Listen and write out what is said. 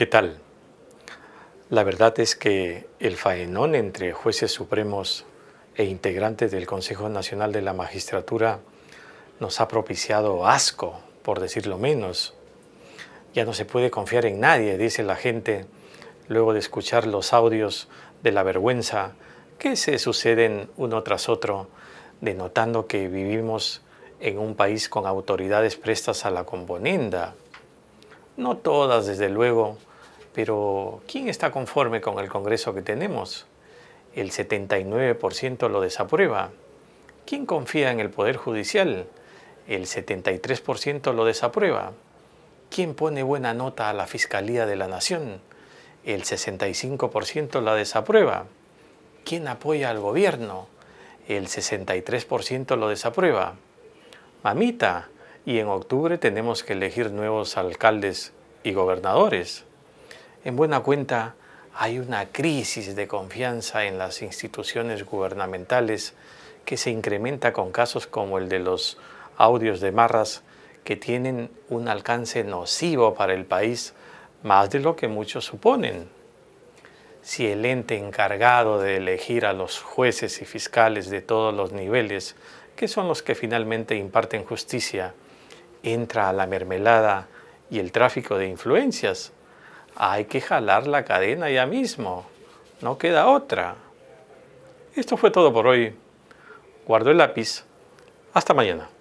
¿Qué tal? La verdad es que el faenón entre jueces supremos e integrantes del Consejo Nacional de la Magistratura nos ha propiciado asco, por decirlo menos. Ya no se puede confiar en nadie, dice la gente, luego de escuchar los audios de la vergüenza que se suceden uno tras otro, denotando que vivimos en un país con autoridades prestas a la componenda. No todas, desde luego, pero ¿quién está conforme con el Congreso que tenemos? El 79% lo desaprueba. ¿Quién confía en el Poder Judicial? El 73% lo desaprueba. ¿Quién pone buena nota a la Fiscalía de la Nación? El 65% la desaprueba. ¿Quién apoya al gobierno? El 63% lo desaprueba. Mamita, y en octubre tenemos que elegir nuevos alcaldes y gobernadores en buena cuenta hay una crisis de confianza en las instituciones gubernamentales que se incrementa con casos como el de los audios de marras que tienen un alcance nocivo para el país más de lo que muchos suponen. Si el ente encargado de elegir a los jueces y fiscales de todos los niveles, que son los que finalmente imparten justicia, entra a la mermelada y el tráfico de influencias, hay que jalar la cadena ya mismo, no queda otra. Esto fue todo por hoy. Guardo el lápiz. Hasta mañana.